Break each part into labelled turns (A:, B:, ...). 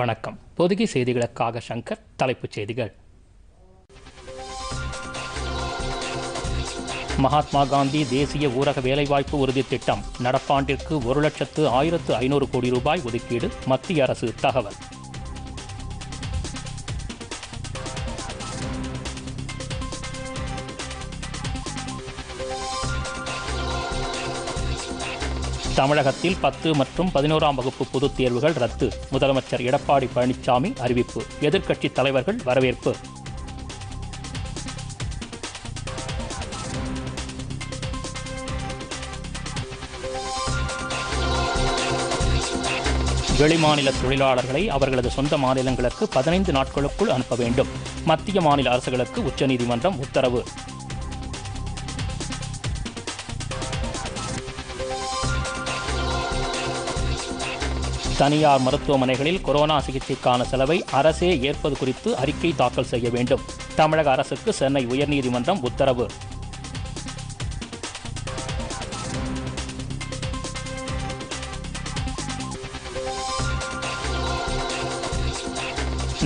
A: வணக்கம் பொதுகி செய்திகளுக்காக சங்கர் தலைப்புச் செய்திகள் மகாத்மா காந்தி தேசிய ஊரக வேலைவாய்ப்பு உறுதி திட்டம் நடப்பாண்டிற்கு ஒரு லட்சத்து ஆயிரத்து ஐநூறு கோடி ரூபாய் ஒதுக்கீடு மத்திய அரசு தகவல் தமிழகத்தில் பத்து மற்றும் பதினோராம் வகுப்பு பொதுத் தேர்வுகள் ரத்து முதலமைச்சர் எடப்பாடி பழனிசாமி அறிவிப்பு எதிர்க்கட்சித் தலைவர்கள் வரவேற்பு வெளிமாநில தொழிலாளர்களை அவர்களது சொந்த மாநிலங்களுக்கு பதினைந்து நாட்களுக்குள் அனுப்ப வேண்டும் மத்திய மாநில அரசுகளுக்கு உச்சநீதிமன்றம் உத்தரவு தனியார் மருத்துவமனைகளில் கொரோனா சிகிச்சைக்கான செலவை அரசே ஏற்பது குறித்து அறிக்கை தாக்கல் செய்ய வேண்டும் தமிழக அரசுக்கு சென்னை உயர்நீதிமன்றம் உத்தரவு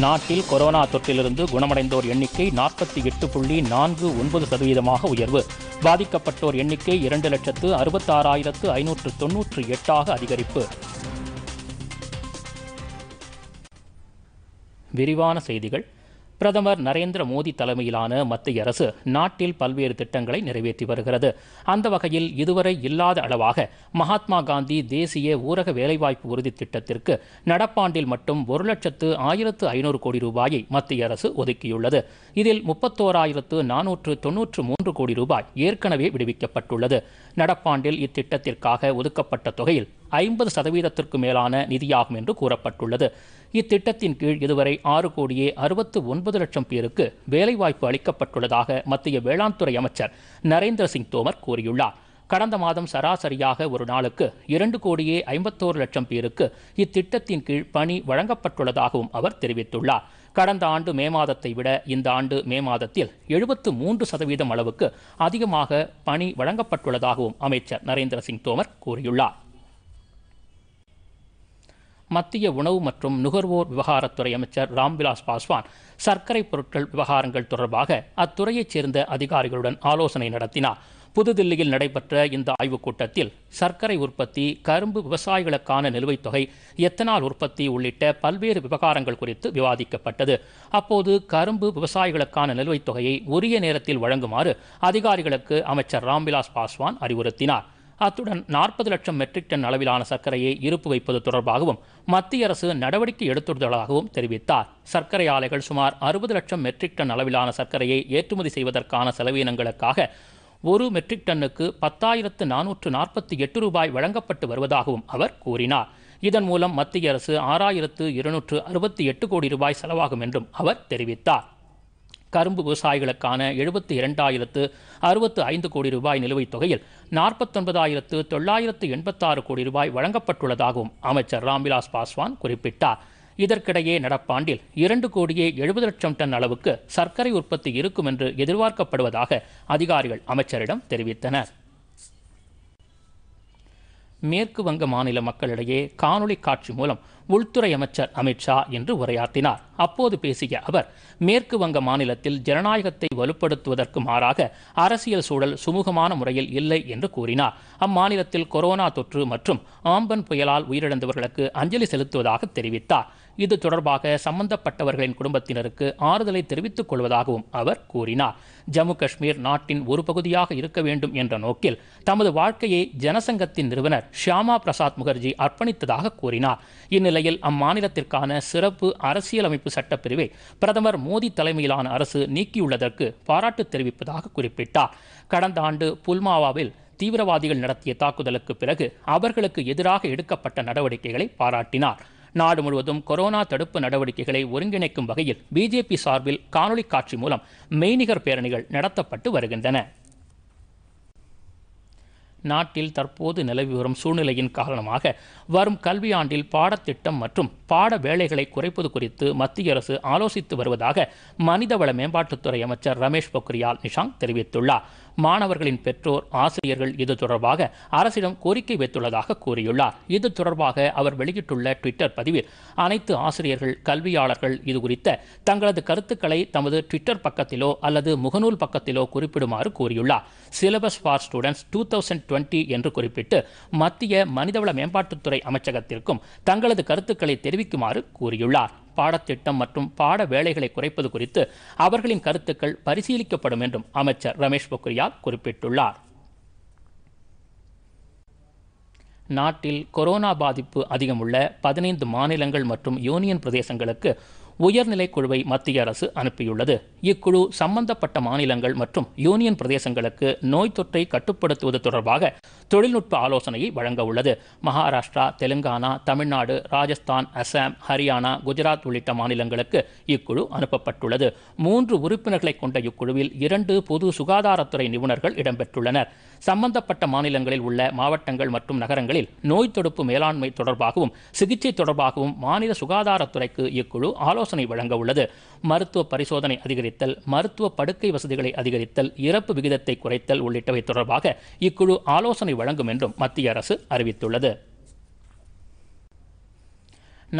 A: நாட்டில் கொரோனா தொற்றிலிருந்து குணமடைந்தோர் எண்ணிக்கை நாற்பத்தி எட்டு புள்ளி நான்கு ஒன்பது சதவீதமாக உயர்வு பாதிக்கப்பட்டோர் எண்ணிக்கை இரண்டு லட்சத்து அறுபத்தாறாயிரத்து ஐநூற்று தொன்னூற்று எட்டாக அதிகரிப்பு விரிவான செய்திகள் பிரதமர் நரேந்திர மோடி தலைமையிலான மத்திய அரசு நாட்டில் பல்வேறு திட்டங்களை நிறைவேற்றி வருகிறது அந்த வகையில் இதுவரை இல்லாத அளவாக மகாத்மா காந்தி தேசிய ஊரக வேலைவாய்ப்பு உறுதி திட்டத்திற்கு நடப்பாண்டில் மட்டும் ஒரு லட்சத்து ஆயிரத்து ஐநூறு கோடி ரூபாயை மத்திய அரசு ஒதுக்கியுள்ளது இதில் முப்பத்தோராயிரத்து நானூற்று தொன்னூற்று மூன்று கோடி ரூபாய் ஏற்கனவே விடுவிக்கப்பட்டுள்ளது நடப்பாண்டில் இத்திட்டத்திற்காக ஒதுக்கப்பட்ட தொகையில் ஐம்பது சதவீதத்திற்கு மேலான நிதியாகும் என்று கூறப்பட்டுள்ளது இத்திட்டத்தின் கீழ் இதுவரை ஆறு கோடியே அறுபத்து ஒன்பது லட்சம் பேருக்கு வேலைவாய்ப்பு அளிக்கப்பட்டுள்ளதாக மத்திய வேளாண் துறை அமைச்சர் நரேந்திர சிங் தோமர் கூறியுள்ளார் கடந்த மாதம் சராசரியாக ஒரு நாளுக்கு இரண்டு கோடியே ஐம்பத்தோரு லட்சம் பேருக்கு இத்திட்டத்தின் கீழ் பணி வழங்கப்பட்டுள்ளதாகவும் அவர் தெரிவித்துள்ளார் கடந்த ஆண்டு மே மாதத்தை விட இந்த ஆண்டு மே மாதத்தில் எழுபத்து மூன்று சதவீதம் அளவுக்கு அதிகமாக பணி வழங்கப்பட்டுள்ளதாகவும் அமைச்சர் நரேந்திர சிங் தோமர் கூறியுள்ளார் மத்திய உணவு மற்றும் நுகர்வோர் விவகாரத்துறை அமைச்சர் ராம்விலாஸ் பாஸ்வான் சர்க்கரை பொருட்கள் விவகாரங்கள் தொடர்பாக அத்துறையைச் சேர்ந்த அதிகாரிகளுடன் ஆலோசனை நடத்தினார் புதுதில்லியில் நடைபெற்ற இந்த ஆய்வுக் கூட்டத்தில் சர்க்கரை உற்பத்தி கரும்பு விவசாயிகளுக்கான நிலுவைத் தொகை எத்தனால் உற்பத்தி உள்ளிட்ட பல்வேறு விவகாரங்கள் குறித்து விவாதிக்கப்பட்டது அப்போது கரும்பு விவசாயிகளுக்கான நிலுவைத் தொகையை உரிய நேரத்தில் வழங்குமாறு அதிகாரிகளுக்கு அமைச்சர் ராம்விலாஸ் பாஸ்வான் அறிவுறுத்தினார் அத்துடன் நாற்பது லட்சம் மெட்ரிக் டன் அளவிலான சர்க்கரையை இருப்பு வைப்பது தொடர்பாகவும் மத்திய அரசு நடவடிக்கை எடுத்துள்ளதாகவும் தெரிவித்தார் சர்க்கரை ஆலைகள் சுமார் அறுபது லட்சம் மெட்ரிக் டன் அளவிலான சர்க்கரையை ஏற்றுமதி செய்வதற்கான செலவினங்களுக்காக ஒரு மெட்ரிக் டன்னுக்கு பத்தாயிரத்து நானூற்று நாற்பத்தி எட்டு ரூபாய் வழங்கப்பட்டு வருவதாகவும் அவர் கூறினார் இதன் மூலம் மத்திய அரசு ஆறாயிரத்து இருநூற்று அறுபத்தி எட்டு கோடி ரூபாய் செலவாகும் என்றும் அவர் தெரிவித்தார் கரும்பு விவசாயிகளுக்கான எழுபத்தி இரண்டாயிரத்து அறுபத்து ஐந்து கோடி ரூபாய் நிலுவைத் தொகையில் நாற்பத்தொன்பதாயிரத்து தொள்ளாயிரத்து எண்பத்தாறு கோடி ரூபாய் வழங்கப்பட்டுள்ளதாகவும் அமைச்சர் ராம்விலாஸ் பாஸ்வான் குறிப்பிட்டார் இதற்கிடையே நடப்பாண்டில் இரண்டு கோடியே எழுபது லட்சம் டன் அளவுக்கு சர்க்கரை உற்பத்தி இருக்கும் என்று எதிர்பார்க்கப்படுவதாக அதிகாரிகள் அமைச்சரிடம் தெரிவித்தனர் மேற்கு வங்க மாநில மக்களிடையே காணொலி காட்சி மூலம் உள்துறை அமைச்சர் அமித்ஷா என்று உரையாற்றினார் அப்போது பேசிய அவர் மேற்கு வங்க மாநிலத்தில் ஜனநாயகத்தை வலுப்படுத்துவதற்கு மாறாக அரசியல் சூழல் சுமூகமான முறையில் இல்லை என்று கூறினார் அம்மாநிலத்தில் கொரோனா தொற்று மற்றும் ஆம்பன் புயலால் உயிரிழந்தவர்களுக்கு அஞ்சலி செலுத்துவதாக தெரிவித்தார் இது தொடர்பாக சம்பந்தப்பட்டவர்களின் குடும்பத்தினருக்கு ஆறுதலை தெரிவித்துக் கொள்வதாகவும் அவர் கூறினார் ஜம்மு காஷ்மீர் நாட்டின் ஒரு பகுதியாக இருக்க வேண்டும் என்ற நோக்கில் தமது வாழ்க்கையை ஜனசங்கத்தின் நிறுவனர் ஷியாமா பிரசாத் முகர்ஜி அர்ப்பணித்ததாக கூறினார் இந்நிலையில் அம்மாநிலத்திற்கான சிறப்பு அரசியலமைப்பு சட்டப்பிரிவை பிரதமர் மோடி தலைமையிலான அரசு நீக்கியுள்ளதற்கு பாராட்டு தெரிவிப்பதாக குறிப்பிட்டார் கடந்த ஆண்டு புல்மாவாவில் தீவிரவாதிகள் நடத்திய தாக்குதலுக்கு பிறகு அவர்களுக்கு எதிராக எடுக்கப்பட்ட நடவடிக்கைகளை பாராட்டினார் நாடு முழுவதும் கொரோனா தடுப்பு நடவடிக்கைகளை ஒருங்கிணைக்கும் வகையில் பிஜேபி சார்பில் காணொலி காட்சி மூலம் மெய்நிகர் பேரணிகள் நடத்தப்பட்டு வருகின்றன நாட்டில் தற்போது நிலவி வரும் சூழ்நிலையின் காரணமாக வரும் கல்வியாண்டில் பாடத்திட்டம் மற்றும் பாட வேலைகளை குறைப்பது குறித்து மத்திய அரசு ஆலோசித்து வருவதாக மனிதவள மேம்பாட்டுத்துறை அமைச்சர் ரமேஷ் பொக்ரியால் நிஷாங் தெரிவித்துள்ளார் மாணவர்களின் பெற்றோர் ஆசிரியர்கள் இது தொடர்பாக அரசிடம் கோரிக்கை வைத்துள்ளதாக கூறியுள்ளார் இது தொடர்பாக அவர் வெளியிட்டுள்ள ட்விட்டர் பதிவில் அனைத்து ஆசிரியர்கள் கல்வியாளர்கள் இது குறித்த தங்களது கருத்துக்களை தமது ட்விட்டர் பக்கத்திலோ அல்லது முகநூல் பக்கத்திலோ குறிப்பிடுமாறு கூறியுள்ளார் syllabus for students two thousand twenty என்று குறிப்பிட்டு மத்திய மனிதவள மேம்பாட்டுத்துறை அமைச்சகத்திற்கும் தங்களது கருத்துக்களை தெரிவிக்குமாறு கூறியுள்ளார் பாடத்திட்டம் மற்றும் பாட வேலைகளை குறைப்பது குறித்து அவர்களின் கருத்துக்கள் பரிசீலிக்கப்படும் என்றும் அமைச்சர் ரமேஷ் பொக்ரியால் குறிப்பிட்டுள்ளார் நாட்டில் கொரோனா பாதிப்பு அதிகமுள்ள பதினைந்து மாநிலங்கள் மற்றும் யூனியன் பிரதேசங்களுக்கு உயர்நிலை குழுவை மத்திய அரசு அனுப்பியுள்ளது இக்குழு சம்பந்தப்பட்ட மாநிலங்கள் மற்றும் யூனியன் பிரதேசங்களுக்கு நோய் தொற்றை கட்டுப்படுத்துவது தொடர்பாக தொழில்நுட்ப ஆலோசனையை வழங்க உள்ளது மகாராஷ்டிரா தெலுங்கானா தமிழ்நாடு ராஜஸ்தான் அசாம் ஹரியானா குஜராத் உள்ளிட்ட மாநிலங்களுக்கு இக்குழு அனுப்பப்பட்டுள்ளது மூன்று உறுப்பினர்களை கொண்ட இக்குழுவில் இரண்டு பொது சுகாதாரத்துறை நிபுணர்கள் இடம்பெற்றுள்ளனர் சம்பந்தப்பட்ட மாநிலங்களில் உள்ள மாவட்டங்கள் மற்றும் நகரங்களில் நோய் தடுப்பு மேலாண்மை தொடர்பாகவும் சிகிச்சை தொடர்பாகவும் மாநில சுகாதாரத்துறைக்கு இக்குழு ஆலோசனை ஆலோசனை வழங்க உள்ளது மருத்துவ பரிசோதனை அதிகரித்தல் மருத்துவ படுக்கை வசதிகளை அதிகரித்தல் இறப்பு விகிதத்தை குறைத்தல் உள்ளிட்டவை தொடர்பாக இக்குழு ஆலோசனை வழங்கும் என்றும் மத்திய அரசு அறிவித்துள்ளது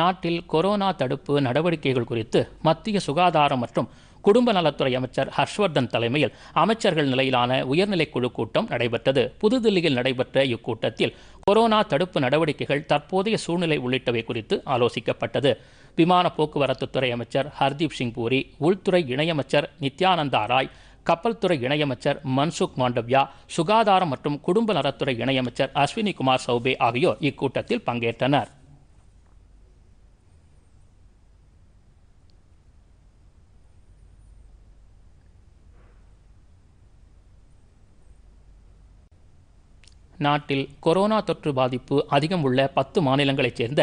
A: நாட்டில் கொரோனா தடுப்பு நடவடிக்கைகள் குறித்து மத்திய சுகாதாரம் மற்றும் குடும்ப நலத்துறை அமைச்சர் ஹர்ஷ்வர்தன் தலைமையில் அமைச்சர்கள் நிலையிலான உயர்நிலை குழு கூட்டம் நடைபெற்றது புதுதில்லியில் நடைபெற்ற இக்கூட்டத்தில் கொரோனா தடுப்பு நடவடிக்கைகள் தற்போதைய சூழ்நிலை உள்ளிட்டவை குறித்து ஆலோசிக்கப்பட்டது விமான போக்குவரத்து துறை அமைச்சர் ஹர்தீப் சிங் பூரி உள்துறை இணையமைச்சர் நித்யானந்தா ராய் கப்பல்துறை இணையமைச்சர் மன்சுக் மாண்டவ்யா சுகாதாரம் மற்றும் குடும்ப நலத்துறை இணையமைச்சர் அஸ்வினி குமார் சௌபே ஆகியோர் இக்கூட்டத்தில் பங்கேற்றனர் நாட்டில் கொரோனா தொற்று பாதிப்பு அதிகம் உள்ள பத்து மாநிலங்களைச் சேர்ந்த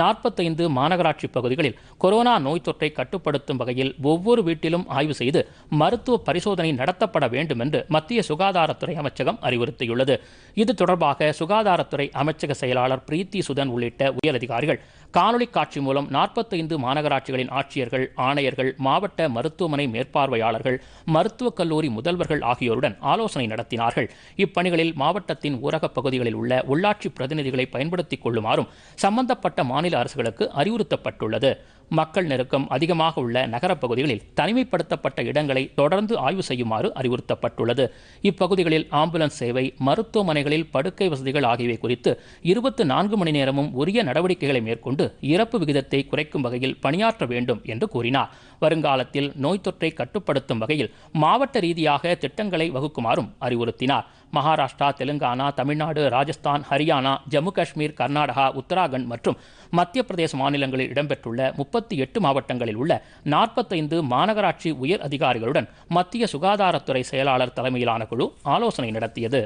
A: நாற்பத்தைந்து மாநகராட்சி பகுதிகளில் கொரோனா நோய் தொற்றை கட்டுப்படுத்தும் வகையில் ஒவ்வொரு வீட்டிலும் ஆய்வு செய்து மருத்துவ பரிசோதனை நடத்தப்பட வேண்டும் என்று மத்திய சுகாதாரத்துறை அமைச்சகம் அறிவுறுத்தியுள்ளது இது தொடர்பாக சுகாதாரத்துறை அமைச்சக செயலாளர் பிரீத்தி சுதன் உள்ளிட்ட உயரதிகாரிகள் காணொலி காட்சி மூலம் நாற்பத்தைந்து மாநகராட்சிகளின் ஆட்சியர்கள் ஆணையர்கள் மாவட்ட மருத்துவமனை மேற்பார்வையாளர்கள் மருத்துவக் கல்லூரி முதல்வர்கள் ஆகியோருடன் ஆலோசனை நடத்தினார்கள் இப்பணிகளில் மாவட்டத்தின் ஊரகப் பகுதிகளில் உள்ள உள்ளாட்சி பிரதிநிதிகளை பயன்படுத்திக் கொள்ளுமாறும் சம்பந்தப்பட்ட மாநில மாநில அரசுகளுக்கு அறிவுறுத்தப்பட்டுள்ளது மக்கள் நெருக்கம் அதிகமாக உள்ள நகரப் பகுதிகளில் தனிமைப்படுத்தப்பட்ட இடங்களை தொடர்ந்து ஆய்வு செய்யுமாறு அறிவுறுத்தப்பட்டுள்ளது இப்பகுதிகளில் ஆம்புலன்ஸ் சேவை மருத்துவமனைகளில் படுக்கை வசதிகள் ஆகியவை குறித்து இருபத்தி நான்கு மணி நேரமும் உரிய நடவடிக்கைகளை மேற்கொண்டு இறப்பு விகிதத்தை குறைக்கும் வகையில் பணியாற்ற வேண்டும் என்று கூறினார் வருங்காலத்தில் நோய் தொற்றை கட்டுப்படுத்தும் வகையில் மாவட்ட ரீதியாக திட்டங்களை வகுக்குமாறும் அறிவுறுத்தினார் மகாராஷ்டிரா தெலுங்கானா தமிழ்நாடு ராஜஸ்தான் ஹரியானா ஜம்மு காஷ்மீர் கர்நாடகா உத்தராகண்ட் மற்றும் மத்திய பிரதேச மாநிலங்களில் இடம்பெற்றுள்ள முப்பத்தி எட்டு மாவட்டங்களில் உள்ள நாற்பத்தைந்து மாநகராட்சி உயர் அதிகாரிகளுடன் மத்திய சுகாதாரத்துறை செயலாளர் தலைமையிலான குழு ஆலோசனை நடத்தியது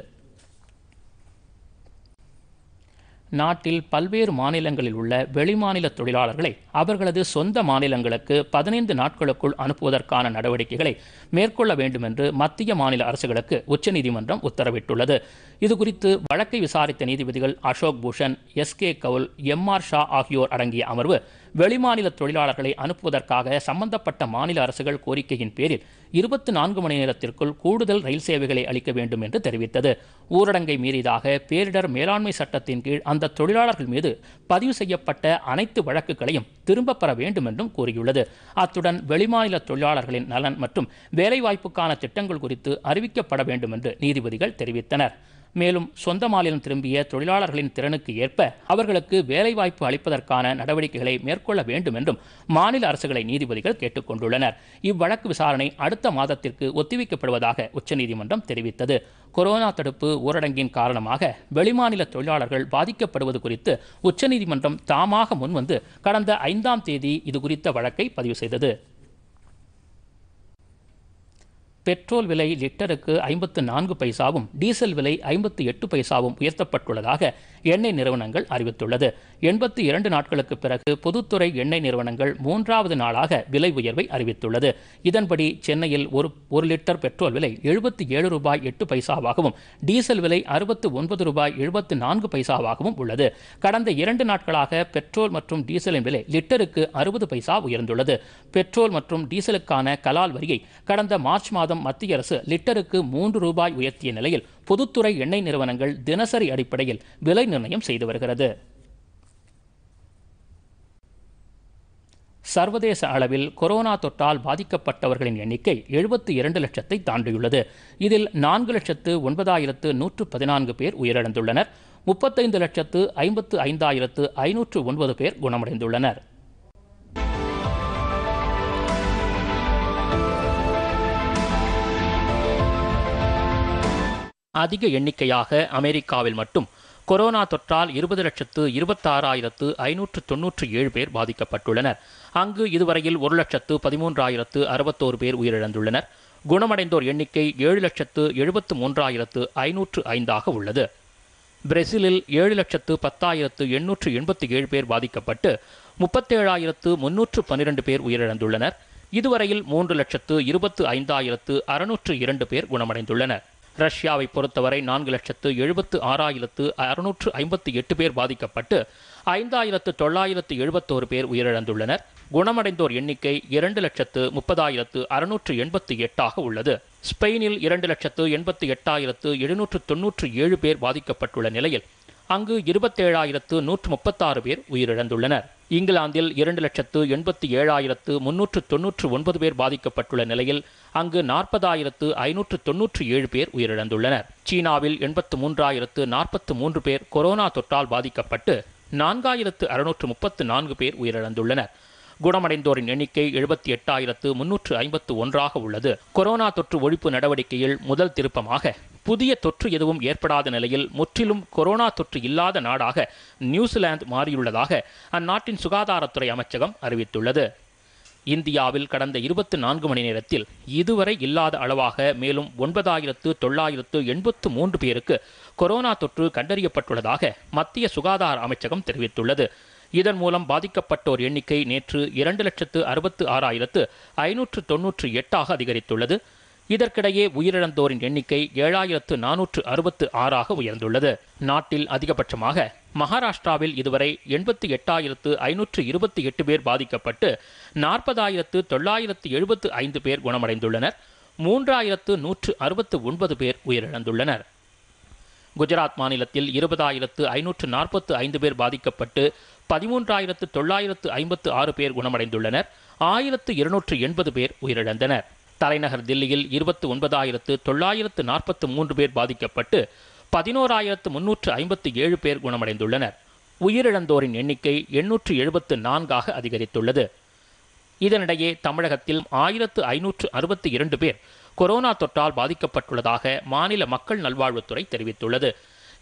A: நாட்டில் பல்வேறு மாநிலங்களில் உள்ள வெளிமாநில தொழிலாளர்களை அவர்களது சொந்த மாநிலங்களுக்கு பதினைந்து நாட்களுக்குள் அனுப்புவதற்கான நடவடிக்கைகளை மேற்கொள்ள வேண்டும் என்று மத்திய மாநில அரசுகளுக்கு உச்சநீதிமன்றம் உத்தரவிட்டுள்ளது இதுகுறித்து வழக்கை விசாரித்த நீதிபதிகள் Ashok Bhushan S K Kaul M R Shah ஆகியோர் அடங்கிய அமர்வு வெளிமாநில தொழிலாளர்களை அனுப்புவதற்காக சம்பந்தப்பட்ட மாநில அரசுகள் கோரிக்கையின் பேரில் இருபத்தி நான்கு மணி நேரத்திற்குள் கூடுதல் ரயில் சேவைகளை அளிக்க வேண்டும் என்று தெரிவித்தது ஊரடங்கை மீறியதாக பேரிடர் மேலாண்மை சட்டத்தின் கீழ் அந்த தொழிலாளர்கள் மீது பதிவு செய்யப்பட்ட அனைத்து வழக்குகளையும் திரும்பப் பெற வேண்டும் என்றும் கூறியுள்ளது அத்துடன் வெளிமாநில தொழிலாளர்களின் நலன் மற்றும் வேலைவாய்ப்புக்கான திட்டங்கள் குறித்து அறிவிக்கப்பட வேண்டும் என்று நீதிபதிகள் தெரிவித்தனர் மேலும் சொந்த மாநிலம் திரும்பிய தொழிலாளர்களின் திறனுக்கு ஏற்ப அவர்களுக்கு வேலைவாய்ப்பு அளிப்பதற்கான நடவடிக்கைகளை மேற்கொள்ள வேண்டும் என்றும் மாநில அரசுகளை நீதிபதிகள் கேட்டுக்கொண்டுள்ளனர் இவ்வழக்கு விசாரணை அடுத்த மாதத்திற்கு ஒத்திவைக்கப்படுவதாக உச்சநீதிமன்றம் தெரிவித்தது கொரோனா தடுப்பு ஊரடங்கின் காரணமாக வெளிமாநில தொழிலாளர்கள் பாதிக்கப்படுவது குறித்து உச்சநீதிமன்றம் தாமாக முன்வந்து கடந்த ஐந்தாம் தேதி இது குறித்த வழக்கை பதிவு செய்தது பெட்ரோல் விலை லிட்டருக்கு ஐம்பத்து நான்கு பைசாவும் டீசல் விலை ஐம்பத்து எட்டு பைசாவும் உயர்த்தப்பட்டுள்ளதாக எண்ணெய் நிறுவனங்கள் அறிவித்துள்ளது எண்பத்தி இரண்டு நாட்களுக்கு பிறகு பொதுத்துறை எண்ணெய் நிறுவனங்கள் மூன்றாவது நாளாக விலை உயர்வை அறிவித்துள்ளது இதன்படி சென்னையில் ஒரு ஒரு லிட்டர் பெட்ரோல் விலை எழுபத்தி ஏழு ரூபாய் எட்டு பைசாவாகவும் டீசல் விலை அறுபத்து ஒன்பது ரூபாய் எழுபத்து நான்கு பைசாவாகவும் உள்ளது கடந்த இரண்டு நாட்களாக பெட்ரோல் மற்றும் டீசலின் விலை லிட்டருக்கு அறுபது பைசா உயர்ந்துள்ளது பெட்ரோல் மற்றும் டீசலுக்கான கலால் வரியை கடந்த மார்ச் மாதம் மாதம் மத்திய அரசு லிட்டருக்கு மூன்று ரூபாய் உயர்த்திய நிலையில் பொதுத்துறை எண்ணெய் நிறுவனங்கள் தினசரி அடிப்படையில் விலை நிர்ணயம் செய்து வருகிறது சர்வதேச அளவில் கொரோனா தொற்றால் பாதிக்கப்பட்டவர்களின் எண்ணிக்கை எழுபத்தி இரண்டு லட்சத்தை தாண்டியுள்ளது இதில் நான்கு லட்சத்து ஒன்பதாயிரத்து நூற்று பதினான்கு பேர் உயிரிழந்துள்ளனர் முப்பத்தைந்து லட்சத்து ஐம்பத்து ஐந்தாயிரத்து ஐநூற்று ஒன்பது பேர் குணமடைந்துள்ளனர் அதிக எண்ணிக்கையாக அமெரிக்காவில் மட்டும் கொரோனா தொற்றால் இருபது லட்சத்து இருபத்தாறாயிரத்து ஐநூற்று தொன்னூற்றி ஏழு பேர் பாதிக்கப்பட்டுள்ளனர் அங்கு இதுவரையில் ஒரு லட்சத்து பதிமூன்றாயிரத்து அறுபத்தோரு பேர் உயிரிழந்துள்ளனர் குணமடைந்தோர் எண்ணிக்கை ஏழு லட்சத்து எழுபத்து மூன்றாயிரத்து ஐநூற்று ஐந்தாக உள்ளது பிரேசிலில் ஏழு லட்சத்து பத்தாயிரத்து எண்ணூற்று எண்பத்தி ஏழு பேர் பாதிக்கப்பட்டு முப்பத்தேழாயிரத்து முன்னூற்று பன்னிரண்டு பேர் உயிரிழந்துள்ளனர் இதுவரையில் மூன்று லட்சத்து இருபத்து ஐந்தாயிரத்து அறுநூற்று இரண்டு பேர் குணமடைந்துள்ளனர் ரஷ்யாவை பொறுத்தவரை நான்கு லட்சத்து எழுபத்து ஆறாயிரத்து அறுநூற்று ஐம்பத்தி எட்டு பேர் பாதிக்கப்பட்டு ஐந்தாயிரத்து தொள்ளாயிரத்து எழுபத்தோரு பேர் உயிரிழந்துள்ளனர் குணமடைந்தோர் எண்ணிக்கை இரண்டு லட்சத்து முப்பதாயிரத்து அறுநூற்று எண்பத்தி எட்டாக உள்ளது ஸ்பெயினில் இரண்டு லட்சத்து எண்பத்தி எட்டாயிரத்து எழுநூற்று தொன்னூற்று ஏழு பேர் பாதிக்கப்பட்டுள்ள நிலையில் அங்கு இருபத்தேழாயிரத்து நூற்று முப்பத்தாறு பேர் உயிரிழந்துள்ளனர் இங்கிலாந்தில் இரண்டு லட்சத்து எண்பத்தி ஏழாயிரத்து முன்னூற்று தொன்னூற்று ஒன்பது பேர் பாதிக்கப்பட்டுள்ள நிலையில் அங்கு நாற்பதாயிரத்து ஐநூற்று தொன்னூற்று ஏழு பேர் உயிரிழந்துள்ளனர் சீனாவில் எண்பத்து மூன்றாயிரத்து நாற்பத்து மூன்று பேர் கொரோனா தொற்றால் பாதிக்கப்பட்டு நான்காயிரத்து அறுநூற்று முப்பத்து நான்கு பேர் உயிரிழந்துள்ளனர் குணமடைந்தோரின் எண்ணிக்கை எழுபத்தி எட்டாயிரத்து முன்னூற்று ஐம்பத்து ஒன்றாக உள்ளது கொரோனா தொற்று ஒழிப்பு நடவடிக்கையில் முதல் திருப்பமாக புதிய தொற்று எதுவும் ஏற்படாத நிலையில் முற்றிலும் கொரோனா தொற்று இல்லாத நாடாக நியூசிலாந்து மாறியுள்ளதாக அந்நாட்டின் சுகாதாரத்துறை அமைச்சகம் அறிவித்துள்ளது இந்தியாவில் கடந்த இருபத்தி நான்கு மணி நேரத்தில் இதுவரை இல்லாத அளவாக மேலும் ஒன்பதாயிரத்து தொள்ளாயிரத்து எண்பத்து மூன்று பேருக்கு கொரோனா தொற்று கண்டறியப்பட்டுள்ளதாக மத்திய சுகாதார அமைச்சகம் தெரிவித்துள்ளது இதன் மூலம் பாதிக்கப்பட்டோர் எண்ணிக்கை நேற்று இரண்டு லட்சத்து அறுபத்து ஆறாயிரத்து ஐநூற்று தொன்னூற்று எட்டாக அதிகரித்துள்ளது இதற்கிடையே உயிரிழந்தோரின் எண்ணிக்கை ஏழாயிரத்து நானூற்று அறுபத்து ஆறாக உயர்ந்துள்ளது நாட்டில் அதிகபட்சமாக மகாராஷ்டிராவில் இதுவரை எண்பத்தி எட்டாயிரத்து ஐநூற்று இருபத்தி எட்டு பேர் பாதிக்கப்பட்டு நாற்பதாயிரத்து தொள்ளாயிரத்து எழுபத்து ஐந்து பேர் குணமடைந்துள்ளனர் மூன்றாயிரத்து நூற்று அறுபத்து ஒன்பது பேர் உயிரிழந்துள்ளனர் குஜராத் மாநிலத்தில் இருபதாயிரத்து ஐநூற்று நாற்பத்து ஐந்து பேர் பாதிக்கப்பட்டு பதிமூன்றாயிரத்து தொள்ளாயிரத்து ஐம்பத்து ஆறு பேர் குணமடைந்துள்ளனர் ஆயிரத்து இருநூற்று எண்பது பேர் உயிரிழந்தனர் தலைநகர் தில்லியில் இருபத்து ஒன்பதாயிரத்து தொள்ளாயிரத்து நாற்பத்து மூன்று பேர் பாதிக்கப்பட்டு பதினோராயிரத்து முன்னூற்று ஐம்பத்து ஏழு பேர் குணமடைந்துள்ளனர் உயிரிழந்தோரின் எண்ணிக்கை எண்ணூற்று எழுபத்து நான்காக அதிகரித்துள்ளது இதனிடையே தமிழகத்தில் ஆயிரத்து ஐநூற்று அறுபத்தி இரண்டு பேர் கொரோனா தொற்றால் பாதிக்கப்பட்டுள்ளதாக மாநில மக்கள் நல்வாழ்வுத்துறை தெரிவித்துள்ளது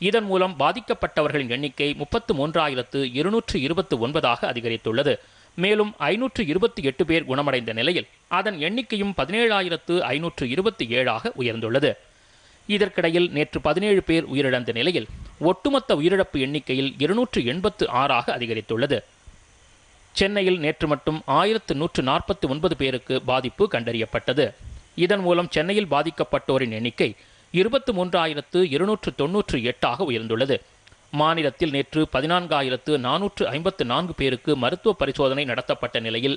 A: இதன் மூலம் பாதிக்கப்பட்டவர்களின் எண்ணிக்கை முப்பத்து மூன்றாயிரத்து இருநூற்று இருபத்து ஒன்பதாக அதிகரித்துள்ளது மேலும் ஐநூற்று இருபத்தி எட்டு பேர் குணமடைந்த நிலையில் அதன் எண்ணிக்கையும் பதினேழாயிரத்து ஐநூற்று இருபத்தி ஏழாக உயர்ந்துள்ளது இதற்கிடையில் நேற்று பதினேழு பேர் உயிரிழந்த நிலையில் ஒட்டுமொத்த உயிரிழப்பு எண்ணிக்கையில் இருநூற்று எண்பத்து ஆறாக அதிகரித்துள்ளது சென்னையில் நேற்று மட்டும் ஆயிரத்து நூற்று நாற்பத்தி ஒன்பது பேருக்கு பாதிப்பு கண்டறியப்பட்டது இதன் மூலம் சென்னையில் பாதிக்கப்பட்டோரின் எண்ணிக்கை இருபத்து மூன்றாயிரத்து இருநூற்று தொன்னூற்று எட்டாக உயர்ந்துள்ளது மாநிலத்தில் நேற்று பதினான்காயிரத்து நானூற்று ஐம்பத்து நான்கு பேருக்கு மருத்துவ பரிசோதனை நடத்தப்பட்ட நிலையில்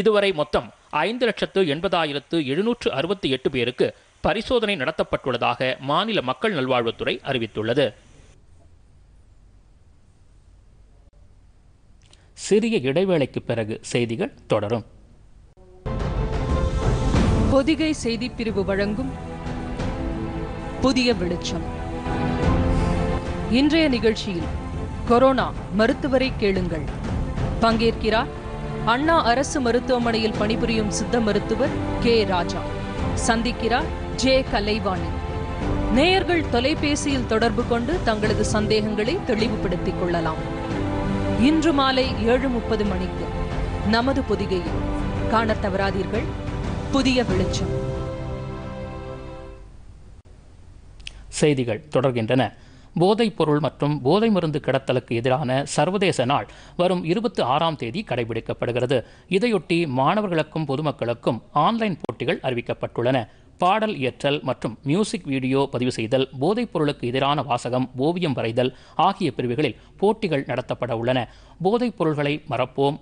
A: இதுவரை மொத்தம் ஐந்து லட்சத்து எண்பதாயிரத்து எழுநூற்று அறுபத்தி எட்டு பேருக்கு பரிசோதனை நடத்தப்பட்டுள்ளதாக மாநில மக்கள் நல்வாழ்வுத்துறை அறிவித்துள்ளது சிறிய இடைவேளைக்கு பிறகு செய்திகள் தொடரும் பொதிகை செய்தி பிரிவு வழங்கும் புதிய வெளிச்சம் இன்றைய நிகழ்ச்சியில் கொரோனா மருத்துவரை கேளுங்கள் பங்கேற்கிறார் அண்ணா அரசு மருத்துவமனையில் பணிபுரியும் சித்த மருத்துவர் கே ராஜா சந்திக்கிறார் ஜே கலைவாணி நேயர்கள் தொலைபேசியில் தொடர்பு கொண்டு தங்களது சந்தேகங்களை தெளிவுபடுத்திக் கொள்ளலாம் இன்று மாலை ஏழு முப்பது மணிக்கு நமது பொதிகையில் காண தவறாதீர்கள் புதிய வெளிச்சம் செய்திகள் தொடர்கின்றன போதைப் பொருள் மற்றும் போதை மருந்து கடத்தலுக்கு எதிரான சர்வதேச நாள் வரும் இருபத்தி ஆறாம் தேதி கடைபிடிக்கப்படுகிறது இதையொட்டி மாணவர்களுக்கும் பொதுமக்களுக்கும் ஆன்லைன் போட்டிகள் அறிவிக்கப்பட்டுள்ளன பாடல் இயற்றல் மற்றும் மியூசிக் வீடியோ பதிவு செய்தல் போதைப் பொருளுக்கு எதிரான வாசகம் ஓவியம் வரைதல் ஆகிய பிரிவுகளில் போட்டிகள் நடத்தப்பட உள்ளன போதைப் பொருள்களை மறப்போம்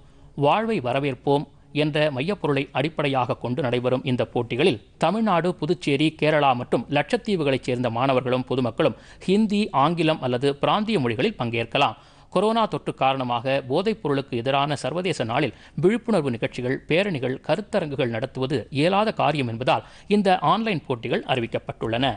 A: வாழ்வை வரவேற்போம் என்ற மையப்பொருளை அடிப்படையாக கொண்டு நடைபெறும் இந்த போட்டிகளில் தமிழ்நாடு புதுச்சேரி கேரளா மற்றும் லட்சத்தீவுகளைச் சேர்ந்த மாணவர்களும் பொதுமக்களும் ஹிந்தி ஆங்கிலம் அல்லது பிராந்திய மொழிகளில் பங்கேற்கலாம் கொரோனா தொற்று காரணமாக போதைப் பொருளுக்கு எதிரான சர்வதேச நாளில் விழிப்புணர்வு நிகழ்ச்சிகள் பேரணிகள் கருத்தரங்குகள் நடத்துவது இயலாத காரியம் என்பதால் இந்த ஆன்லைன் போட்டிகள் அறிவிக்கப்பட்டுள்ளன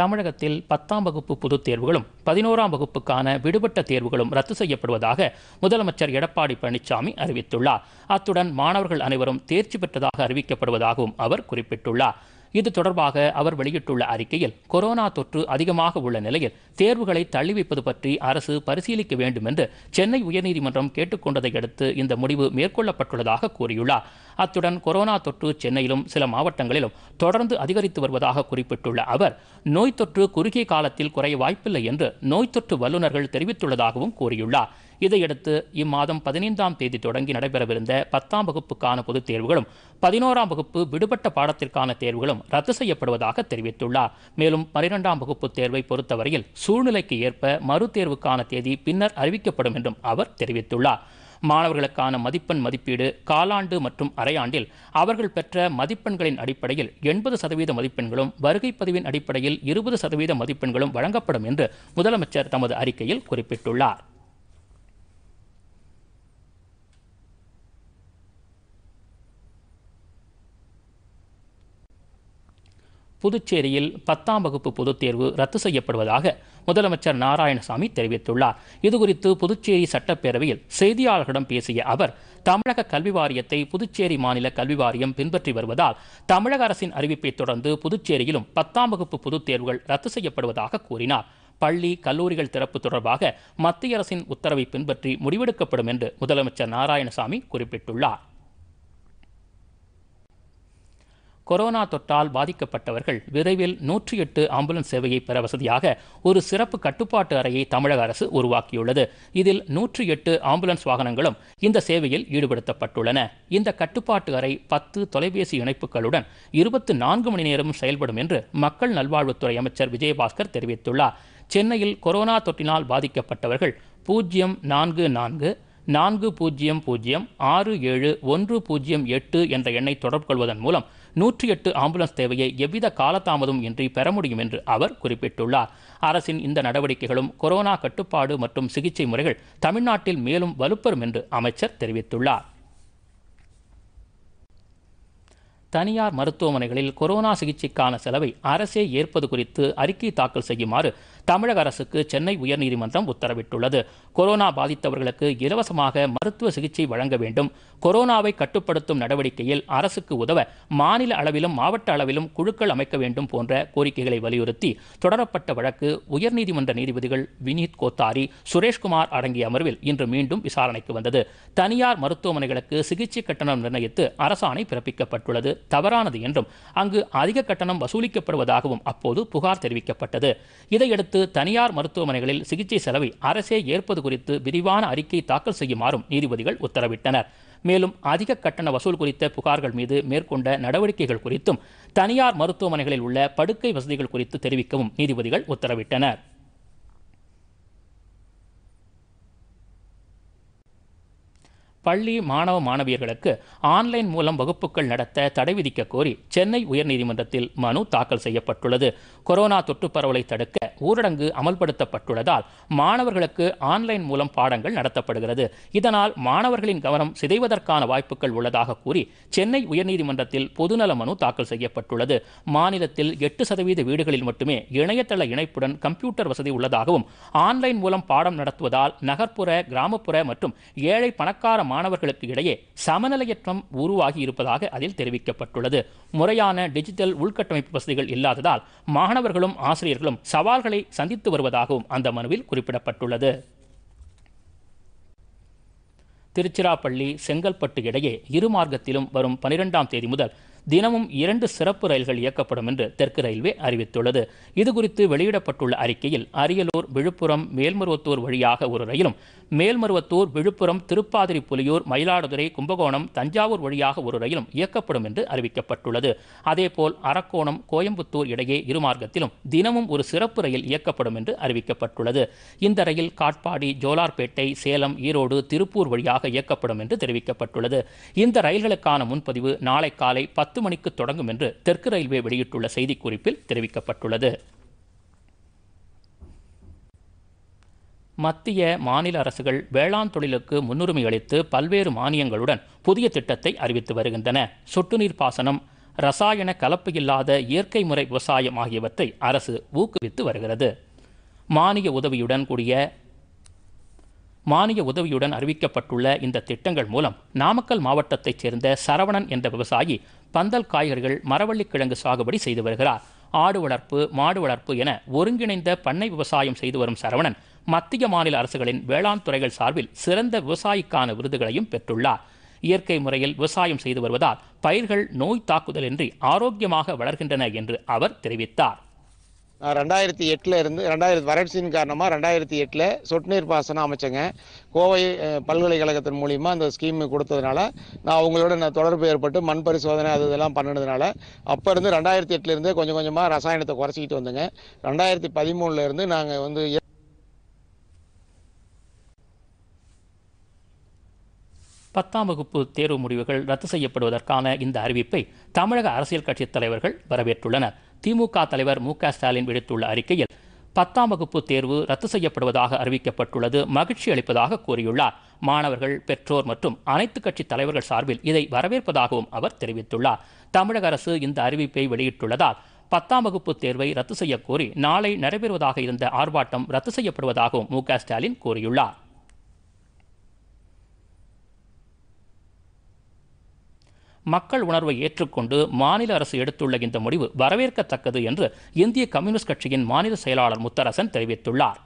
A: தமிழகத்தில் பத்தாம் வகுப்பு பொதுத் தேர்வுகளும் பதினோராம் வகுப்புக்கான விடுபட்ட தேர்வுகளும் ரத்து செய்யப்படுவதாக முதலமைச்சர் எடப்பாடி பழனிசாமி அறிவித்துள்ளார் அத்துடன் மாணவர்கள் அனைவரும் தேர்ச்சி பெற்றதாக அறிவிக்கப்படுவதாகவும் அவர் குறிப்பிட்டுள்ளார் இது தொடர்பாக அவர் வெளியிட்டுள்ள அறிக்கையில் கொரோனா தொற்று அதிகமாக உள்ள நிலையில் தேர்வுகளை தள்ளி வைப்பது பற்றி அரசு பரிசீலிக்க வேண்டும் என்று சென்னை உயர்நீதிமன்றம் கேட்டுக்கொண்டதை அடுத்து இந்த முடிவு மேற்கொள்ளப்பட்டுள்ளதாக கூறியுள்ளார் அத்துடன் கொரோனா தொற்று சென்னையிலும் சில மாவட்டங்களிலும் தொடர்ந்து அதிகரித்து வருவதாக குறிப்பிட்டுள்ள அவர் நோய் தொற்று குறுகிய காலத்தில் குறைய வாய்ப்பில்லை என்று நோய் தொற்று வல்லுநர்கள் தெரிவித்துள்ளதாகவும் கூறியுள்ளார் இதையடுத்து இம்மாதம் பதினைந்தாம் தேதி தொடங்கி நடைபெறவிருந்த பத்தாம் வகுப்புக்கான பொதுத் தேர்வுகளும் பதினோராம் வகுப்பு விடுபட்ட பாடத்திற்கான தேர்வுகளும் ரத்து செய்யப்படுவதாக தெரிவித்துள்ளார் மேலும் பனிரெண்டாம் வகுப்பு தேர்வை பொறுத்தவரையில் சூழ்நிலைக்கு ஏற்ப மறுதேர்வுக்கான தேதி பின்னர் அறிவிக்கப்படும் என்றும் அவர் தெரிவித்துள்ளார் மாணவர்களுக்கான மதிப்பெண் மதிப்பீடு காலாண்டு மற்றும் அரையாண்டில் அவர்கள் பெற்ற மதிப்பெண்களின் அடிப்படையில் எண்பது சதவீத மதிப்பெண்களும் வருகை பதிவின் அடிப்படையில் இருபது சதவீத மதிப்பெண்களும் வழங்கப்படும் என்று முதலமைச்சர் தமது அறிக்கையில் குறிப்பிட்டுள்ளார் புதுச்சேரியில் பத்தாம் வகுப்பு பொதுத் தேர்வு ரத்து செய்யப்படுவதாக முதலமைச்சர் நாராயணசாமி தெரிவித்துள்ளார் இதுகுறித்து புதுச்சேரி சட்டப்பேரவையில் செய்தியாளர்களிடம் பேசிய அவர் தமிழக கல்வி வாரியத்தை புதுச்சேரி மாநில கல்வி வாரியம் பின்பற்றி வருவதால் தமிழக அரசின் அறிவிப்பை தொடர்ந்து புதுச்சேரியிலும் பத்தாம் வகுப்பு பொதுத் தேர்வுகள் ரத்து செய்யப்படுவதாக கூறினார் பள்ளி கல்லூரிகள் திறப்பு தொடர்பாக மத்திய அரசின் உத்தரவை பின்பற்றி முடிவெடுக்கப்படும் என்று முதலமைச்சர் நாராயணசாமி குறிப்பிட்டுள்ளார் கொரோனா தொற்றால் பாதிக்கப்பட்டவர்கள் விரைவில் நூற்றி எட்டு ஆம்புலன்ஸ் சேவையை பெற வசதியாக ஒரு சிறப்பு கட்டுப்பாட்டு அறையை தமிழக அரசு உருவாக்கியுள்ளது இதில் நூற்றி எட்டு ஆம்புலன்ஸ் வாகனங்களும் இந்த சேவையில் ஈடுபடுத்தப்பட்டுள்ளன இந்த கட்டுப்பாட்டு அறை பத்து தொலைபேசி இணைப்புகளுடன் இருபத்தி நான்கு மணி நேரமும் செயல்படும் என்று மக்கள் நல்வாழ்வுத்துறை அமைச்சர் விஜயபாஸ்கர் தெரிவித்துள்ளார் சென்னையில் கொரோனா தொற்றினால் பாதிக்கப்பட்டவர்கள் பூஜ்ஜியம் நான்கு நான்கு நான்கு பூஜ்ஜியம் பூஜ்ஜியம் ஆறு ஏழு ஒன்று பூஜ்ஜியம் எட்டு என்ற எண்ணை தொடர்பு கொள்வதன் மூலம் நூற்றி எட்டு ஆம்புலன்ஸ் தேவையை எவ்வித காலதாமதம் இன்றி பெற முடியும் என்று அவர் குறிப்பிட்டுள்ளார் அரசின் இந்த நடவடிக்கைகளும் கொரோனா கட்டுப்பாடு மற்றும் சிகிச்சை முறைகள் தமிழ்நாட்டில் மேலும் வலுப்பெறும் என்று அமைச்சர் தெரிவித்துள்ளார் தனியார் மருத்துவமனைகளில் கொரோனா சிகிச்சைக்கான செலவை அரசே ஏற்பது குறித்து அறிக்கை தாக்கல் செய்யுமாறு தமிழக அரசுக்கு சென்னை உயர்நீதிமன்றம் உத்தரவிட்டுள்ளது கொரோனா பாதித்தவர்களுக்கு இலவசமாக மருத்துவ சிகிச்சை வழங்க வேண்டும் கொரோனாவை கட்டுப்படுத்தும் நடவடிக்கையில் அரசுக்கு உதவ மாநில அளவிலும் மாவட்ட அளவிலும் குழுக்கள் அமைக்க வேண்டும் போன்ற கோரிக்கைகளை வலியுறுத்தி தொடரப்பட்ட வழக்கு உயர்நீதிமன்ற நீதிபதிகள் வினீத் கோத்தாரி சுரேஷ்குமார் அடங்கிய அமர்வில் இன்று மீண்டும் விசாரணைக்கு வந்தது தனியார் மருத்துவமனைகளுக்கு சிகிச்சை கட்டணம் நிர்ணயித்து அரசாணை பிறப்பிக்கப்பட்டுள்ளது தவறானது என்றும் அங்கு அதிக கட்டணம் வசூலிக்கப்படுவதாகவும் அப்போது புகார் தெரிவிக்கப்பட்டது இதையடுத்து அடுத்து தனியார் மருத்துவமனைகளில் சிகிச்சை செலவை அரசே ஏற்பது குறித்து விரிவான அறிக்கை தாக்கல் செய்யுமாறும் நீதிபதிகள் உத்தரவிட்டனர் மேலும் அதிக கட்டண வசூல் குறித்த புகார்கள் மீது மேற்கொண்ட நடவடிக்கைகள் குறித்தும் தனியார் மருத்துவமனைகளில் உள்ள படுக்கை வசதிகள் குறித்து தெரிவிக்கவும் நீதிபதிகள் உத்தரவிட்டனர் பள்ளி மாணவ மாணவியர்களுக்கு ஆன்லைன் மூலம் வகுப்புகள் நடத்த தடை விதிக்க கோரி சென்னை உயர்நீதிமன்றத்தில் மனு தாக்கல் செய்யப்பட்டுள்ளது கொரோனா தொற்று பரவலை தடுக்க ஊரடங்கு அமல்படுத்தப்பட்டுள்ளதால் மாணவர்களுக்கு ஆன்லைன் மூலம் பாடங்கள் நடத்தப்படுகிறது இதனால் மாணவர்களின் கவனம் சிதைவதற்கான வாய்ப்புகள் உள்ளதாக கூறி சென்னை உயர்நீதிமன்றத்தில் பொதுநல மனு தாக்கல் செய்யப்பட்டுள்ளது மாநிலத்தில் எட்டு சதவீத வீடுகளில் மட்டுமே இணையதள இணைப்புடன் கம்ப்யூட்டர் வசதி உள்ளதாகவும் ஆன்லைன் மூலம் பாடம் நடத்துவதால் நகர்ப்புற கிராமப்புற மற்றும் ஏழை பணக்கார மாணவர்களுக்கு இடையே சமநிலையற்றம் உருவாகி இருப்பதாக அதில் தெரிவிக்கப்பட்டுள்ளது முறையான டிஜிட்டல் உள்கட்டமைப்பு வசதிகள் இல்லாததால் மாணவர்களும் ஆசிரியர்களும் சவால்களை சந்தித்து வருவதாகவும் அந்த மனுவில் குறிப்பிடப்பட்டுள்ளது திருச்சிராப்பள்ளி செங்கல்பட்டு இடையே இரு மார்க்கத்திலும் வரும் பனிரெண்டாம் தேதி முதல் தினமும் இரண்டு சிறப்பு ரயில்கள் இயக்கப்படும் என்று தெற்கு ரயில்வே அறிவித்துள்ளது இதுகுறித்து வெளியிடப்பட்டுள்ள அறிக்கையில் அரியலூர் விழுப்புரம் மேல்மருவத்தூர் வழியாக ஒரு ரயிலும் மேல்மருவத்தூர் விழுப்புரம் திருப்பாதிரி புலியூர் மயிலாடுதுறை கும்பகோணம் தஞ்சாவூர் வழியாக ஒரு ரயிலும் இயக்கப்படும் என்று அறிவிக்கப்பட்டுள்ளது அதேபோல் அரக்கோணம் கோயம்புத்தூர் இடையே இருமார்க்கத்திலும் தினமும் ஒரு சிறப்பு ரயில் இயக்கப்படும் என்று அறிவிக்கப்பட்டுள்ளது இந்த ரயில் காட்பாடி ஜோலார்பேட்டை சேலம் ஈரோடு திருப்பூர் வழியாக இயக்கப்படும் என்று தெரிவிக்கப்பட்டுள்ளது இந்த ரயில்களுக்கான முன்பதிவு நாளை காலை பத்து பத்து மணிக்கு தொடங்கும் என்று தெற்கு ரயில்வே வெளியிட்டுள்ள செய்திக்குறிப்பில் தெரிவிக்கப்பட்டுள்ளது மத்திய மாநில அரசுகள் வேளாண் தொழிலுக்கு முன்னுரிமை அளித்து பல்வேறு மானியங்களுடன் புதிய திட்டத்தை அறிவித்து வருகின்றன சொட்டுநீர் பாசனம் ரசாயன கலப்பு இல்லாத இயற்கை முறை விவசாயம் ஆகியவற்றை அரசு ஊக்குவித்து வருகிறது மானிய உதவியுடன் கூடிய மானிய உதவியுடன் அறிவிக்கப்பட்டுள்ள இந்த திட்டங்கள் மூலம் நாமக்கல் மாவட்டத்தைச் சேர்ந்த சரவணன் என்ற விவசாயி பந்தல் காய்கறிகள் மரவள்ளி கிழங்கு சாகுபடி செய்து வருகிறார் ஆடு வளர்ப்பு மாடு வளர்ப்பு என ஒருங்கிணைந்த பண்ணை விவசாயம் செய்து வரும் சரவணன் மத்திய மாநில அரசுகளின் வேளாண் துறைகள் சார்பில் சிறந்த விவசாயிக்கான விருதுகளையும் பெற்றுள்ளார் இயற்கை முறையில் விவசாயம் செய்து வருவதால் பயிர்கள் நோய் தாக்குதலின்றி ஆரோக்கியமாக வளர்கின்றன என்று அவர் தெரிவித்தார் ரெண்டாயிரத்தி எட்டில் இருந்து ரெண்டாயிரத்தி வறட்சியின் காரணமாக ரெண்டாயிரத்தி எட்டில் சொட்டு நீர் பாசனம் அமைச்சங்க கோவை பல்கலைக்கழகத்தின் மூலிமா அந்த ஸ்கீம் கொடுத்ததுனால நான் அவங்களோட நான் தொடர்பு ஏற்பட்டு மண் பரிசோதனை அது இதெல்லாம் பண்ணினதுனால அப்போ இருந்து ரெண்டாயிரத்தி எட்டுலேருந்தே கொஞ்சம் கொஞ்சமாக ரசாயனத்தை குறைச்சிக்கிட்டு வந்தேங்க ரெண்டாயிரத்தி பதிமூணுலேருந்து நாங்கள் வந்து பத்தாம் வகுப்பு தேர்வு முடிவுகள் ரத்து செய்யப்படுவதற்கான இந்த அறிவிப்பை தமிழக அரசியல் கட்சித் தலைவர்கள் வரவேற்றுள்ளனர் திமுக தலைவர் மு ஸ்டாலின் விடுத்துள்ள அறிக்கையில் பத்தாம் வகுப்பு தேர்வு ரத்து செய்யப்படுவதாக அறிவிக்கப்பட்டுள்ளது மகிழ்ச்சி அளிப்பதாக கூறியுள்ளார் மாணவர்கள் பெற்றோர் மற்றும் அனைத்து கட்சி தலைவர்கள் சார்பில் இதை வரவேற்பதாகவும் அவர் தெரிவித்துள்ளார் தமிழக அரசு இந்த அறிவிப்பை வெளியிட்டுள்ளதால் பத்தாம் வகுப்பு தேர்வை ரத்து செய்யக்கோரி நாளை நடைபெறுவதாக இருந்த ஆர்ப்பாட்டம் ரத்து செய்யப்படுவதாகவும் மு ஸ்டாலின் கூறியுள்ளார் மக்கள் உணர்வை ஏற்றுக்கொண்டு மாநில அரசு எடுத்துள்ள இந்த முடிவு வரவேற்கத்தக்கது என்று இந்திய கம்யூனிஸ்ட் கட்சியின் மாநில செயலாளர் முத்தரசன் தெரிவித்துள்ளார்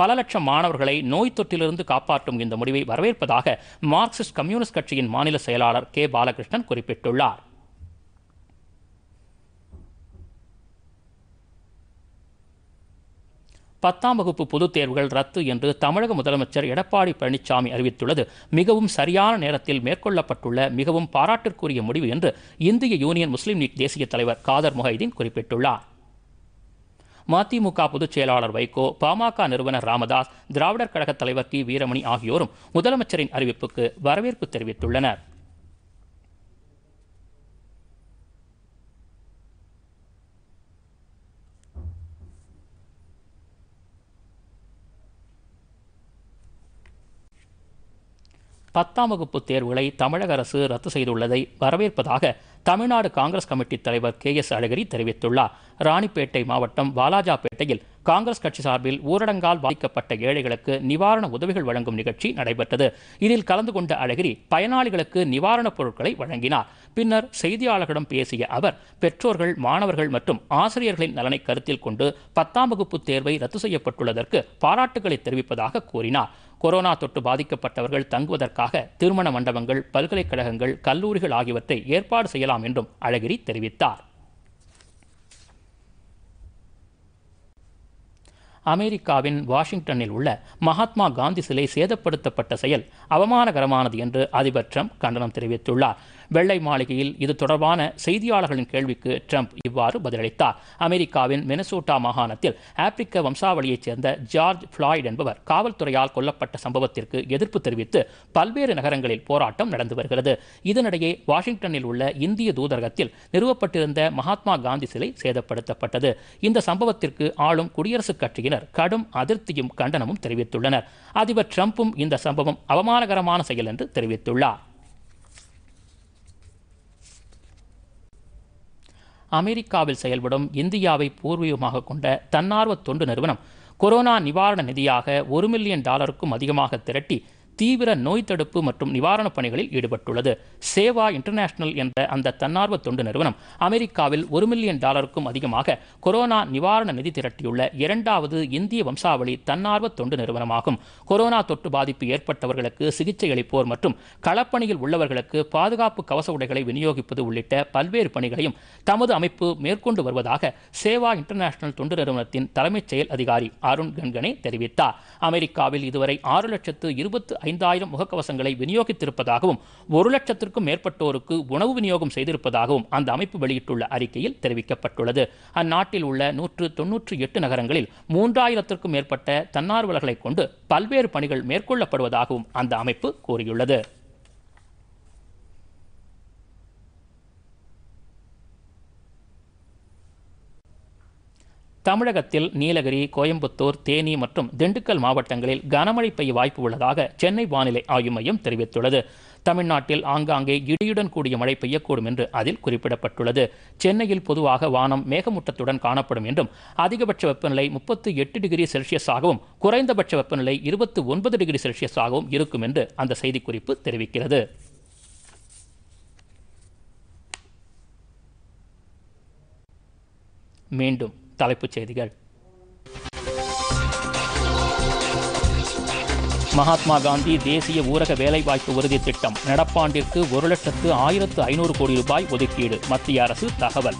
A: பல லட்சம் மாணவர்களை நோய் தொற்றிலிருந்து காப்பாற்றும் இந்த முடிவை வரவேற்பதாக மார்க்சிஸ்ட் கம்யூனிஸ்ட் கட்சியின் மாநில செயலாளர் கே பாலகிருஷ்ணன் குறிப்பிட்டுள்ளார் பத்தாம் வகுப்பு பொதுத் தேர்வுகள் ரத்து என்று தமிழக முதலமைச்சர் எடப்பாடி பழனிசாமி அறிவித்துள்ளது மிகவும் சரியான நேரத்தில் மேற்கொள்ளப்பட்டுள்ள மிகவும் பாராட்டிற்குரிய முடிவு என்று இந்திய யூனியன் முஸ்லீம் லீக் தேசிய தலைவர் காதர் முஹைதீன் குறிப்பிட்டுள்ளார் மதிமுக பொதுச் செயலாளர் வைகோ பாமக நிறுவனர் ராமதாஸ் திராவிடர் கழகத் தலைவர் டி வீரமணி ஆகியோரும் முதலமைச்சரின் அறிவிப்புக்கு வரவேற்பு தெரிவித்துள்ளனர் பத்தாம் வகுப்பு தேர்வுகளை தமிழக அரசு ரத்து செய்துள்ளதை வரவேற்பதாக தமிழ்நாடு காங்கிரஸ் கமிட்டி தலைவர் கே எஸ் அழகிரி தெரிவித்துள்ளார் ராணிப்பேட்டை மாவட்டம் வாலாஜாப்பேட்டை பேட்டையில் காங்கிரஸ் கட்சி சார்பில் ஊரடங்கால் பாதிக்கப்பட்ட ஏழைகளுக்கு நிவாரண உதவிகள் வழங்கும் நிகழ்ச்சி நடைபெற்றது இதில் கலந்து கொண்ட அழகிரி பயனாளிகளுக்கு நிவாரணப் பொருட்களை வழங்கினார் பின்னர் செய்தியாளர்களிடம் பேசிய அவர் பெற்றோர்கள் மாணவர்கள் மற்றும் ஆசிரியர்களின் நலனை கருத்தில் கொண்டு பத்தாம் வகுப்பு தேர்வை ரத்து செய்யப்பட்டுள்ளதற்கு பாராட்டுகளை தெரிவிப்பதாக கூறினார் கொரோனா தொற்று பாதிக்கப்பட்டவர்கள் தங்குவதற்காக திருமண மண்டபங்கள் பல்கலைக்கழகங்கள் கல்லூரிகள் ஆகியவற்றை ஏற்பாடு செய்யலாம் என்றும் அழகிரி தெரிவித்தார் அமெரிக்காவின் வாஷிங்டனில் உள்ள மகாத்மா காந்தி சிலை சேதப்படுத்தப்பட்ட செயல் அவமானகரமானது என்று அதிபர் ட்ரம்ப் கண்டனம் தெரிவித்துள்ளார் வெள்ளை மாளிகையில் இது தொடர்பான செய்தியாளர்களின் கேள்விக்கு ட்ரம்ப் இவ்வாறு பதிலளித்தார் அமெரிக்காவின் மெனசோட்டா மாகாணத்தில் ஆப்பிரிக்க வம்சாவளியைச் சேர்ந்த ஜார்ஜ் ஃபிளாய்ட் என்பவர் காவல்துறையால் கொல்லப்பட்ட சம்பவத்திற்கு எதிர்ப்பு தெரிவித்து பல்வேறு நகரங்களில் போராட்டம் நடந்து வருகிறது இதனிடையே வாஷிங்டனில் உள்ள இந்திய தூதரகத்தில் நிறுவப்பட்டிருந்த மகாத்மா காந்தி சிலை சேதப்படுத்தப்பட்டது இந்த சம்பவத்திற்கு ஆளும் குடியரசுக் கட்சியினர் கடும் அதிருப்தியும் கண்டனமும் தெரிவித்துள்ளனர் அதிபர் ட்ரம்ப்பும் இந்த சம்பவம் அவமானகரமான செயல் என்று தெரிவித்துள்ளார் அமெரிக்காவில் செயல்படும் இந்தியாவை பூர்வீகமாக கொண்ட தன்னார்வ தொண்டு நிறுவனம் கொரோனா நிவாரண நிதியாக ஒரு மில்லியன் டாலருக்கும் அதிகமாக திரட்டி தீவிர நோய் தடுப்பு மற்றும் நிவாரணப் பணிகளில் ஈடுபட்டுள்ளது சேவா இன்டர்நேஷனல் என்ற அந்த தன்னார்வ தொண்டு நிறுவனம் அமெரிக்காவில் ஒரு மில்லியன் டாலருக்கும் அதிகமாக கொரோனா நிவாரண நிதி திரட்டியுள்ள இரண்டாவது இந்திய வம்சாவளி தன்னார்வ தொண்டு நிறுவனமாகும் கொரோனா தொற்று பாதிப்பு ஏற்பட்டவர்களுக்கு சிகிச்சை அளிப்போர் மற்றும் களப்பணியில் உள்ளவர்களுக்கு பாதுகாப்பு கவச உடைகளை விநியோகிப்பது உள்ளிட்ட பல்வேறு பணிகளையும் தமது அமைப்பு மேற்கொண்டு வருவதாக சேவா இன்டர்நேஷனல் தொண்டு நிறுவனத்தின் தலைமைச் செயல் அதிகாரி அருண் கன்கனே தெரிவித்தார் அமெரிக்காவில் இதுவரை ஆறு லட்சத்து இருபத்து ஐந்தாயிரம் முகக்கவசங்களை விநியோகித்திருப்பதாகவும் ஒரு லட்சத்திற்கும் மேற்பட்டோருக்கு உணவு விநியோகம் செய்திருப்பதாகவும் அந்த அமைப்பு வெளியிட்டுள்ள அறிக்கையில் தெரிவிக்கப்பட்டுள்ளது அந்நாட்டில் உள்ள நூற்று தொன்னூற்றி எட்டு நகரங்களில் மூன்றாயிரத்திற்கும் மேற்பட்ட தன்னார்வலர்களைக் கொண்டு பல்வேறு பணிகள் மேற்கொள்ளப்படுவதாகவும் அந்த அமைப்பு கூறியுள்ளது தமிழகத்தில் நீலகிரி கோயம்புத்தூர் தேனி மற்றும் திண்டுக்கல் மாவட்டங்களில் கனமழை பெய்ய வாய்ப்பு உள்ளதாக சென்னை வானிலை ஆய்வு மையம் தெரிவித்துள்ளது தமிழ்நாட்டில் ஆங்காங்கே இடியுடன் கூடிய மழை பெய்யக்கூடும் என்று அதில் குறிப்பிடப்பட்டுள்ளது சென்னையில் பொதுவாக வானம் மேகமூட்டத்துடன் காணப்படும் என்றும் அதிகபட்ச வெப்பநிலை முப்பத்து எட்டு டிகிரி செல்சியஸாகவும் குறைந்தபட்ச வெப்பநிலை இருபத்து ஒன்பது டிகிரி செல்சியஸாகவும் இருக்கும் என்று அந்த செய்திக்குறிப்பு தெரிவிக்கிறது மீண்டும் தலைப்புச் செய்திகள் மகாத்மா காந்தி தேசிய ஊரக வேலைவாய்ப்பு உறுதி திட்டம் நடப்பாண்டிற்கு ஒரு லட்சத்து ஆயிரத்து ஐநூறு கோடி ரூபாய் ஒதுக்கீடு மத்திய அரசு தகவல்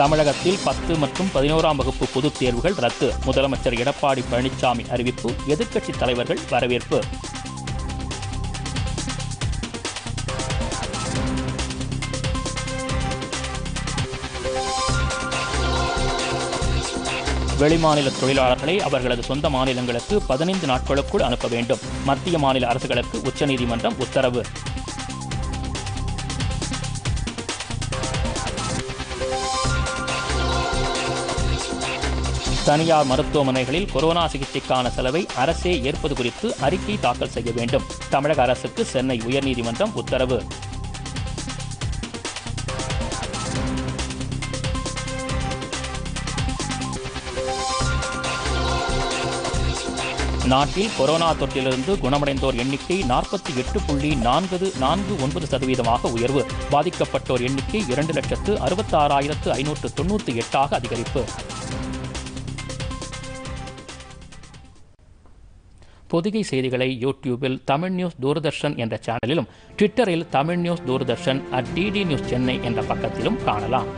A: தமிழகத்தில் பத்து மற்றும் பதினோராம் வகுப்பு பொதுத் தேர்வுகள் ரத்து முதலமைச்சர் எடப்பாடி பழனிசாமி அறிவிப்பு எதிர்க்கட்சித் தலைவர்கள் வரவேற்பு வெளிமாநில தொழிலாளர்களை அவர்களது சொந்த மாநிலங்களுக்கு பதினைந்து நாட்களுக்குள் அனுப்ப வேண்டும் மத்திய மாநில அரசுகளுக்கு உச்சநீதிமன்றம் உத்தரவு தனியார் மருத்துவமனைகளில் கொரோனா சிகிச்சைக்கான செலவை அரசே ஏற்பது குறித்து அறிக்கை தாக்கல் செய்ய வேண்டும் தமிழக அரசுக்கு சென்னை உயர்நீதிமன்றம் உத்தரவு நாட்டில் கொரோனா தொற்றிலிருந்து குணமடைந்தோர் எண்ணிக்கை நாற்பத்தி எட்டு புள்ளி நான்கு நான்கு ஒன்பது சதவீதமாக உயர்வு பாதிக்கப்பட்டோர் எண்ணிக்கை இரண்டு லட்சத்து அறுபத்தாறாயிரத்து ஐநூற்று தொன்னூற்றி எட்டாக அதிகரிப்பு பொதிகை செய்திகளை யூடியூபில் தமிழ் நியூஸ் தூர்தர்ஷன் என்ற சேனலிலும் ட்விட்டரில் Tamil news Doordarshan at DD news Chennai என்ற பக்கத்திலும் காணலாம்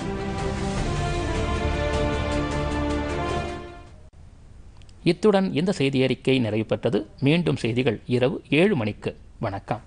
A: இத்துடன் இந்த செய்தி அறிக்கை நிறைவு பெற்றது மீண்டும் செய்திகள் இரவு ஏழு மணிக்கு வணக்கம்